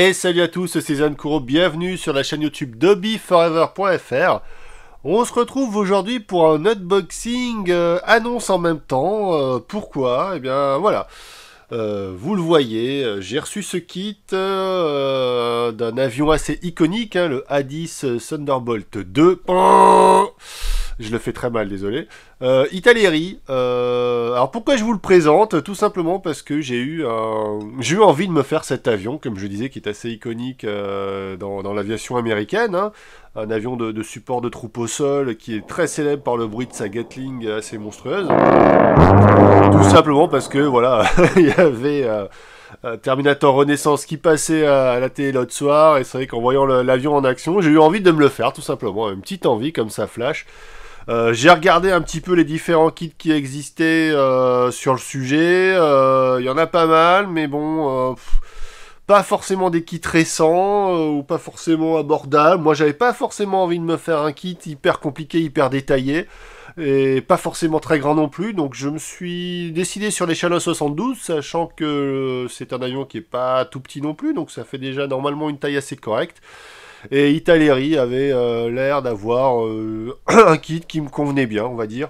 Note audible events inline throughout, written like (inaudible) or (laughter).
Et salut à tous, c'est Zane Kuro, bienvenue sur la chaîne YouTube DobbyForever.fr. On se retrouve aujourd'hui pour un unboxing euh, annonce en même temps. Euh, pourquoi Eh bien voilà. Euh, vous le voyez, j'ai reçu ce kit d'un avion assez iconique, hein, le A10 Thunderbolt 2. Je le fais très mal, désolé. Euh, Italeri. Euh, alors pourquoi je vous le présente Tout simplement parce que j'ai eu, j'ai eu envie de me faire cet avion, comme je disais, qui est assez iconique euh, dans, dans l'aviation américaine. Hein. Un avion de, de, support de troupes au sol qui est très célèbre par le bruit de sa Gatling assez monstrueuse. Tout simplement parce que voilà, (laughs) il y avait. Euh, Terminator Renaissance qui passait à la télé l'autre soir, et c'est vrai qu'en voyant l'avion en action, j'ai eu envie de me le faire, tout simplement, une petite envie comme ça flash. Euh, j'ai regardé un petit peu les différents kits qui existaient euh, sur le sujet. Il euh, y en a pas mal, mais bon, pas forcément des kits récents ou pas forcément abordables. Moi, j'avais pas forcément envie de me faire un kit hyper compliqué, hyper détaillé et pas forcément très grand non plus. Donc je me suis décidé sur l'échelle 72, sachant que c'est un avion qui est pas tout petit non plus, donc ça fait déjà normalement une taille assez correcte. Et Italeri avait euh, l'air d'avoir euh, (clears throat) un kit qui me convenait bien, on va dire.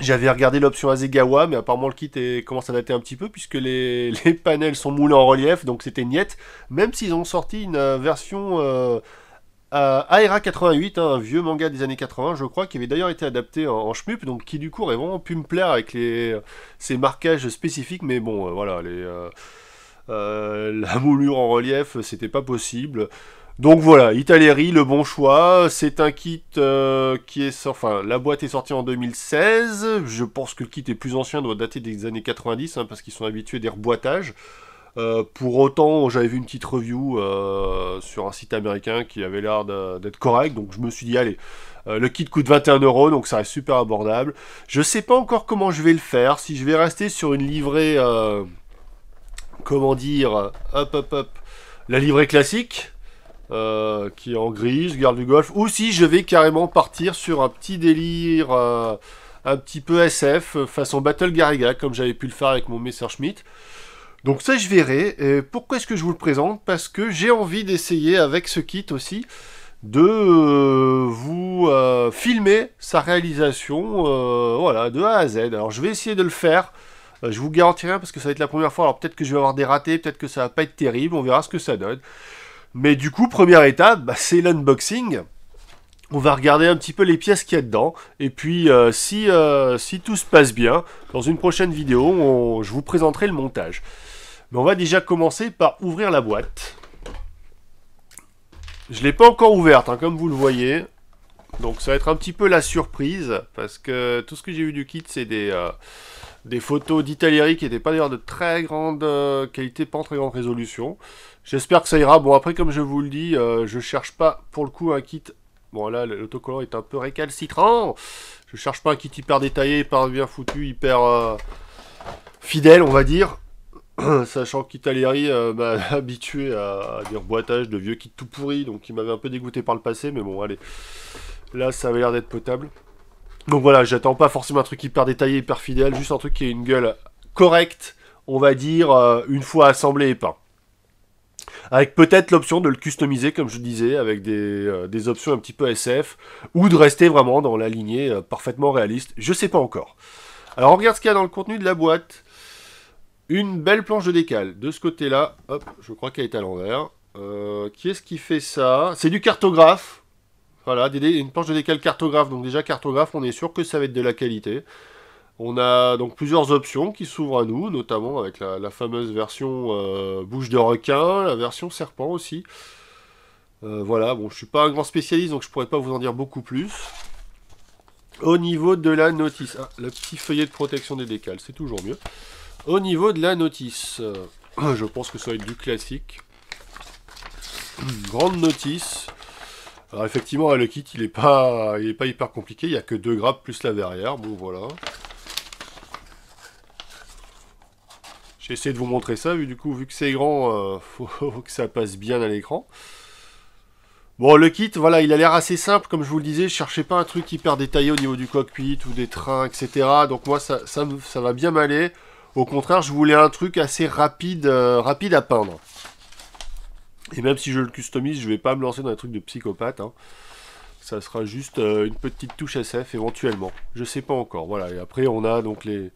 J'avais regardé l'option Azegawa, mais apparemment le kit est, commence à dater un petit peu puisque les, (laughs) panels sont moulés en relief, donc c'était niette. Même s'ils ont sorti une euh, version Aera 88, hein, un vieux manga des années 80, je crois, qui avait d'ailleurs été adapté en, en donc qui du coup aurait vraiment pu me plaire avec les, ces marquages spécifiques, mais bon, voilà, les, (laughs) la moulure en relief, c'était pas possible. Donc voilà, Italeri, le bon choix. C'est un kit euh, qui est sorti. Enfin, la boîte est sortie en 2016. Je pense que le kit est plus ancien, doit dater des années 90, hein, parce qu'ils sont habitués des reboitages, euh, pour autant, j'avais vu une petite review euh, sur un site américain qui avait l'air d'être correct, donc je me suis dit, allez, le kit coûte 21 euros, donc ça reste super abordable. Je sais pas encore comment je vais le faire, si je vais rester sur une livrée, comment dire, hop, hop, hop, la livrée classique, euh, qui est en grise, garde du golf, ou si je vais carrément partir sur un petit délire euh, un petit peu SF, euh, façon Battle Gariga, comme j'avais pu le faire avec mon Messerschmitt. Donc ça je verrai, et pourquoi est-ce que je vous le présente Parce que j'ai envie d'essayer avec ce kit aussi, de vous filmer sa réalisation voilà, de A à Z. Alors je vais essayer de le faire, je vous garantis rien parce que ça va être la première fois, alors peut-être que je vais avoir des ratés, peut-être que ça va pas être terrible, on verra ce que ça donne. Mais du coup, première étape, bah, c'est l'unboxing. On va regarder un petit peu les pièces qu'il y a dedans. Et puis, euh, euh, si, tout se passe bien, dans une prochaine vidéo, je vous présenterai le montage. Mais on va déjà commencer par ouvrir la boîte. Je ne l'ai pas encore ouverte, hein, comme vous le voyez. Donc ça va être un petit peu la surprise, parce que tout ce que j'ai vu du kit, c'est des, euh, photos d'Italérie qui n'étaient pas d'ailleurs de très grande qualité, pas en très grande résolution. J'espère que ça ira. Bon, après, comme je vous le dis, euh, je cherche pas, pour le coup, un kit... Bon, là, l'autocollant est un peu récalcitrant. Je cherche pas un kit hyper détaillé, hyper bien foutu, hyper euh, fidèle, on va dire. (clears throat) Sachant qu'Italeri euh, m'a (laughs) habitué à, dire des reboitages de vieux kits tout pourris, donc il m'avait un peu dégoûté par le passé, mais bon, allez. Là, ça avait l'air d'être potable. Donc voilà, j'attends pas forcément un truc hyper détaillé, hyper fidèle, juste un truc qui ait une gueule correcte, on va dire, une fois assemblé et peint avec peut-être l'option de le customiser, comme je disais, avec des, euh, options un petit peu SF, ou de rester vraiment dans la lignée euh, parfaitement réaliste, je sais pas encore. Alors on regarde ce qu'il y a dans le contenu de la boîte. Une belle planche de décal. de ce côté-là, hop, je crois qu'elle est à l'envers. Euh, qui est-ce qui fait ça C'est du cartographe, voilà, une planche de décale cartographe, donc déjà cartographe, on est sûr que ça va être de la qualité. On a donc plusieurs options qui s'ouvrent à nous, notamment avec la, fameuse version euh, bouche de requin, la version serpent aussi. Euh, voilà, bon, je suis pas un grand spécialiste, donc je ne pourrais pas vous en dire beaucoup plus. Au niveau de la notice, ah, le petit feuillet de protection des décales, c'est toujours mieux. Au niveau de la notice, euh, (clears throat) je pense que ça va être du classique. Grande notice. Alors effectivement, le kit, il est pas, il est pas hyper compliqué. Il n'y a que deux grappes plus la verrière. Bon, voilà. J'essaie de vous montrer ça, vu du coup, vu que c'est grand, il euh, (laughs) faut que ça passe bien à l'écran. Bon, le kit, voilà, il a l'air assez simple, comme je vous le disais, je cherchais pas un truc hyper détaillé au niveau du cockpit ou des trains, etc. Donc moi, ça, va bien m'aller. Au contraire, je voulais un truc assez rapide, euh, rapide à peindre. Et même si je le customise, je vais pas me lancer dans un truc de psychopathe. Hein. Ça sera juste euh, une petite touche SF éventuellement. Je sais pas encore. Voilà. Et après, on a donc les,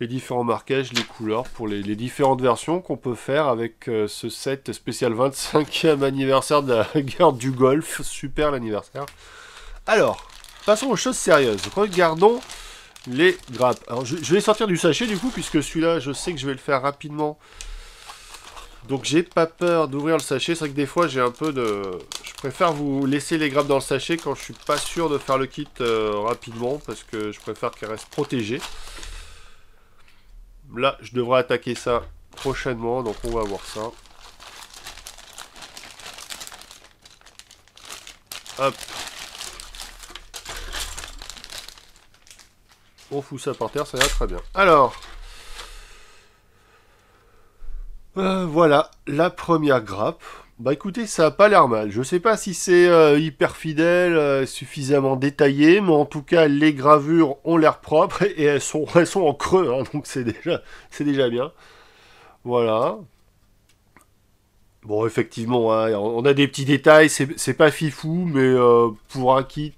les différents marquages, les couleurs pour les, différentes versions qu'on peut faire avec euh, ce set spécial 25e (laughs) anniversaire de la (laughs) guerre du golf Super l'anniversaire. Alors, passons aux choses sérieuses. Regardons les grappes. Alors, je, vais sortir du sachet du coup, puisque celui-là, je sais que je vais le faire rapidement. Donc j'ai pas peur d'ouvrir le sachet, c'est vrai que des fois j'ai un peu de... Je préfère vous laisser les grappes dans le sachet quand je suis pas sûr de faire le kit euh, rapidement, parce que je préfère qu'elles restent protégées. Là, je devrais attaquer ça prochainement, donc on va voir ça. Hop. On fout ça par terre, ça va très bien. Alors, euh, voilà la première grappe. Bah écoutez, ça a pas l'air mal. Je sais pas si c'est euh, hyper fidèle, euh, suffisamment détaillé, mais en tout cas, les gravures ont l'air propres et, elles, sont, (laughs) elles sont en creux, hein, donc c'est déjà, c'est déjà bien. Voilà. Bon, effectivement, hein, on a des petits détails, c'est pas fifou, mais euh, pour un kit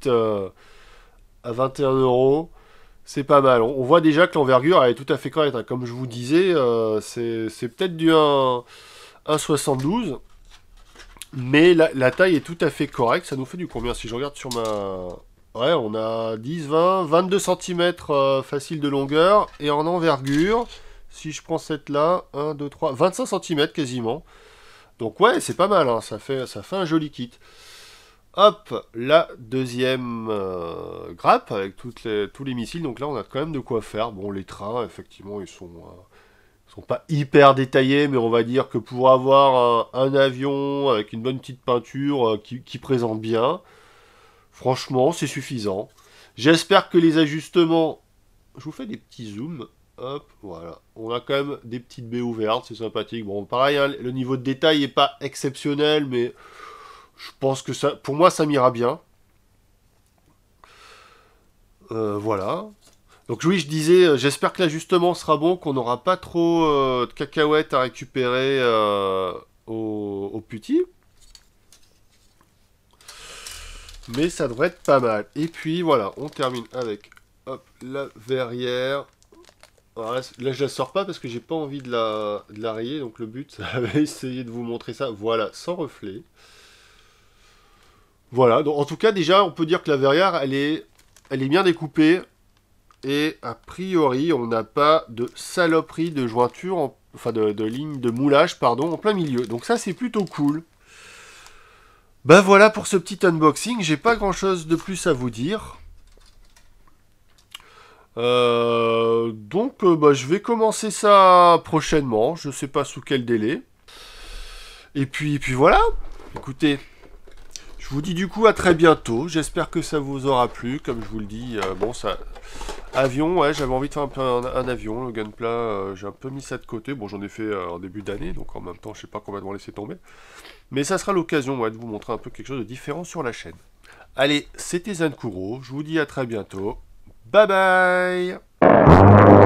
à 21 euros, c'est pas mal. On, voit déjà que l'envergure est tout à fait correcte. Hein. Comme je vous disais, c'est peut-être du 1,72. Mais la, taille est tout à fait correcte. Ça nous fait du combien Si je regarde sur ma... Ouais, on a 10, 20, 22 cm facile de longueur. Et en envergure, si je prends cette là, 1, 2, 3, 25 cm quasiment. Donc ouais, c'est pas mal, hein. ça, fait, ça fait un joli kit. Hop, la deuxième euh, grappe avec toutes tous les missiles. Donc là, on a quand même de quoi faire. Bon, les trains, effectivement, ils sont... Euh, sont pas hyper détaillés, mais on va dire que pour avoir euh, un, avion avec une bonne petite peinture euh, qui, présente bien, franchement, c'est suffisant. J'espère que les ajustements... Je vous fais des petits zooms. Hop, voilà. On a quand même des petites baies ouvertes, c'est sympathique. Bon, pareil, hein, le niveau de détail n'est pas exceptionnel, mais je pense que ça... Pour moi, ça m'ira bien. Euh, voilà. Donc oui, je disais, euh, j'espère que l'ajustement sera bon, qu'on n'aura pas trop euh, de cacahuètes à récupérer euh, au, au Mais ça devrait être pas mal. Et puis voilà, on termine avec la verrière. là, je la sors pas parce que j'ai pas envie de la, de rayer. Donc le but, c'est (laughs) essayer de vous montrer ça. Voilà, sans reflet. Voilà, donc en tout cas déjà on peut dire que la verrière elle est, elle est bien découpée, et a priori, on n'a pas de saloperie de jointure, enfin de, ligne de moulage, pardon, en plein milieu. Donc ça, c'est plutôt cool. Ben voilà pour ce petit unboxing. J'ai pas grand chose de plus à vous dire. Euh, donc euh, ben, je vais commencer ça prochainement, je ne sais pas sous quel délai. Et puis, puis voilà, écoutez, je vous dis du coup à très bientôt, j'espère que ça vous aura plu, comme je vous le dis, euh, bon ça... Avion, ouais, j'avais envie de faire un avion. Le gunpla, euh, j'ai un peu mis ça de côté. Bon, j'en ai fait euh, en début d'année, donc en même temps, je sais pas complètement laisser tomber. Mais ça sera l'occasion ouais, de vous montrer un peu quelque chose de différent sur la chaîne. Allez, c'était Zankuro. Je vous dis à très bientôt. Bye bye